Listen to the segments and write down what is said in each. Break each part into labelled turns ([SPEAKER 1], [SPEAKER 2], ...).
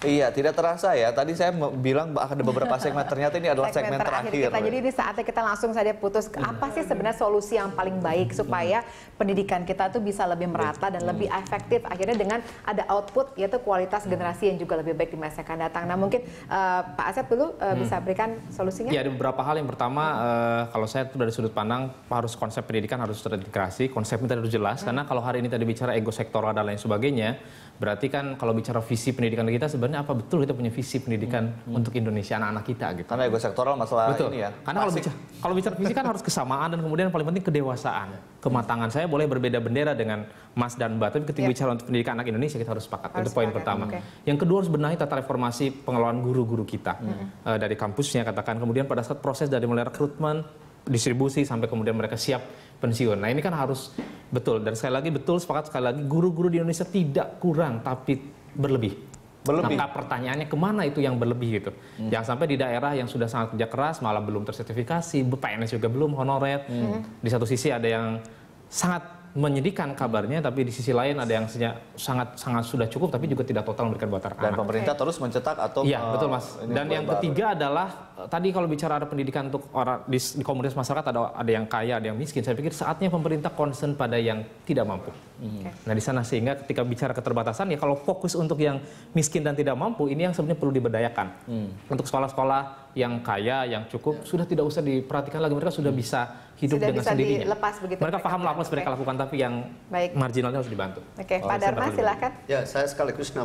[SPEAKER 1] Iya, tidak terasa ya. Tadi saya bilang akan ada beberapa segmen, ternyata ini adalah segmen, segmen terakhir. terakhir. Kita. Jadi
[SPEAKER 2] ini saatnya kita langsung saja putus. Iya. Apa sih sebenarnya solusi yang paling baik hmm. supaya pendidikan kita tuh bisa lebih merata dan hmm. lebih efektif akhirnya dengan ada output yaitu kualitas generasi yang juga lebih baik di masa akan datang. Nah mungkin uh, Pak Asep dulu uh, bisa berikan solusinya. Iya, ada
[SPEAKER 1] beberapa hal. Yang pertama uh, kalau saya tuh dari sudut pandang harus konsep pendidikan harus terintegrasi, konsepnya tadi harus jelas. Karena kalau hari ini tadi bicara ego sektoral dan lain sebagainya Berarti kan kalau bicara visi pendidikan kita sebenarnya apa betul kita punya visi pendidikan hmm. untuk Indonesia anak-anak kita gitu. Karena ego sektoral masalah betul. ini ya. Karena kalau bicara, kalau bicara visi kan harus kesamaan dan kemudian paling penting kedewasaan, ya. kematangan. Saya boleh berbeda bendera dengan Mas dan Mbak, tapi ketika yeah. bicara untuk pendidikan anak Indonesia kita harus sepakat. Harus Itu poin pertama. Okay. Yang kedua harus benahi tata reformasi pengelolaan guru-guru kita hmm. uh, dari kampusnya katakan. Kemudian pada saat proses dari mulai rekrutmen distribusi sampai kemudian mereka siap pensiun. Nah ini kan harus betul dan sekali lagi betul sepakat sekali lagi guru-guru di Indonesia tidak kurang tapi berlebih. Berlebih. Maka pertanyaannya kemana itu yang berlebih gitu? Hmm. Yang sampai di daerah yang sudah sangat kerja keras malah belum tersertifikasi, PNS juga belum honorer. Hmm. Di satu sisi ada yang sangat menyedihkan kabarnya, tapi di sisi lain ada yang sangat sangat sudah cukup, tapi juga tidak total memberikan buat anak. Dan pemerintah terus mencetak atau iya betul mas. Eh, Dan yang ketiga adalah eh, tadi kalau bicara ada pendidikan untuk orang di, di komunitas masyarakat ada ada yang kaya, ada yang miskin. Saya pikir saatnya pemerintah concern pada yang tidak mampu. Okay. Hmm. Nah di sana sehingga ketika bicara keterbatasan ya kalau fokus untuk yang miskin dan tidak mampu ini yang sebenarnya perlu diberdayakan. Hmm. Untuk sekolah-sekolah yang kaya, yang cukup ya. sudah tidak usah diperhatikan lagi mereka sudah hmm. bisa hidup sudah dengan bisa sendirinya. Dilepas begitu mereka, paham lah apa okay. mereka lakukan tapi yang Baik. marginalnya harus dibantu.
[SPEAKER 2] Oke, okay. Oh, Pak Dharma silakan
[SPEAKER 1] Ya
[SPEAKER 3] saya sekaligus eh,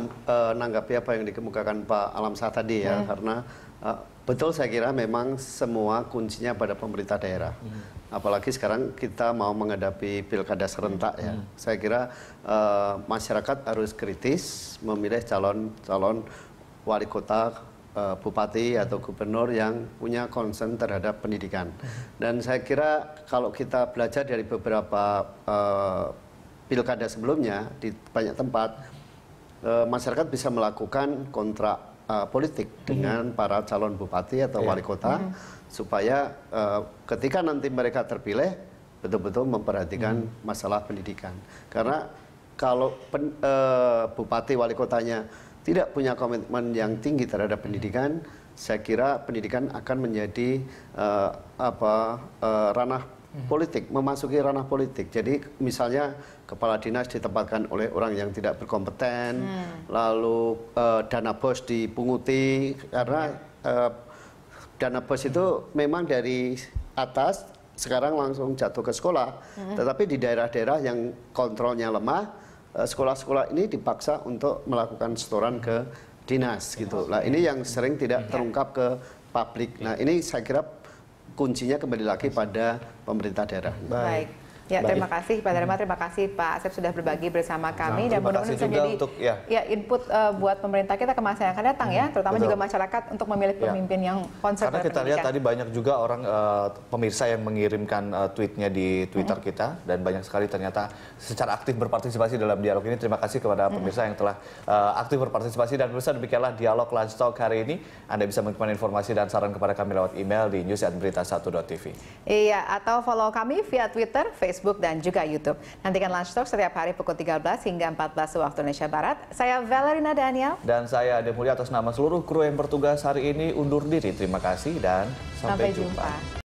[SPEAKER 3] nanggapi apa yang dikemukakan Pak Alam saat tadi ya hmm. karena eh, Betul saya kira memang semua kuncinya pada pemerintah daerah. Hmm. Apalagi sekarang kita mau menghadapi pilkada serentak ya. hmm. ya. Saya kira uh, masyarakat harus kritis memilih calon-calon wali kota, uh, bupati atau gubernur yang punya concern terhadap pendidikan. Hmm. Dan saya kira kalau kita belajar dari beberapa uh, pilkada sebelumnya di banyak tempat masyarakat bisa melakukan kontrak uh, politik mm -hmm. dengan para calon bupati atau yeah. wali kota mm -hmm. supaya uh, ketika nanti mereka terpilih betul-betul memperhatikan mm -hmm. masalah pendidikan karena kalau pen, uh, bupati wali kotanya tidak punya komitmen yang tinggi terhadap pendidikan saya kira pendidikan akan menjadi uh, apa uh, ranah Hmm. politik, memasuki ranah politik. Jadi misalnya kepala dinas ditempatkan oleh orang yang tidak berkompeten, hmm. lalu uh, dana bos dipunguti karena uh, dana bos itu memang dari atas sekarang langsung jatuh ke sekolah. Hmm. Tetapi di daerah-daerah yang kontrolnya lemah, eh, sekolah-sekolah ini dipaksa untuk melakukan setoran ke dinas gitu. Nah, ini yang sering tidak terungkap ke publik. Nah, ini saya kira kuncinya kembali lagi pada pemerintah daerah. Baik.
[SPEAKER 2] Ya, Baik. terima kasih Pak Dharma, hmm. terima kasih Pak Asep sudah berbagi bersama nah, kami nah, dan mudah-mudahan bisa jadi untuk, ya. ya input uh, buat pemerintah kita ke masa yang akan datang ya, hmm, ya, terutama betul. juga masyarakat untuk memilih ya. pemimpin ya. yang konservatif. Karena kita lihat tadi
[SPEAKER 1] banyak juga orang uh, pemirsa yang mengirimkan uh, tweetnya di Twitter hmm. kita dan banyak sekali ternyata secara aktif berpartisipasi dalam dialog ini. Terima kasih kepada hmm. pemirsa hmm. yang telah uh, aktif berpartisipasi dan pemirsa demikianlah dialog Lunch Talk hari ini. Anda bisa menemukan informasi dan saran kepada kami lewat email di news@berita1.tv.
[SPEAKER 2] Iya, atau follow kami via Twitter, Facebook Facebook, dan juga YouTube. Nantikan Lunch Talk setiap hari pukul 13 hingga 14 waktu Indonesia Barat. Saya Valerina Daniel.
[SPEAKER 1] Dan saya Ade Mulia atas nama seluruh kru yang bertugas hari ini undur diri. Terima kasih dan sampai, sampai jumpa.
[SPEAKER 2] jumpa.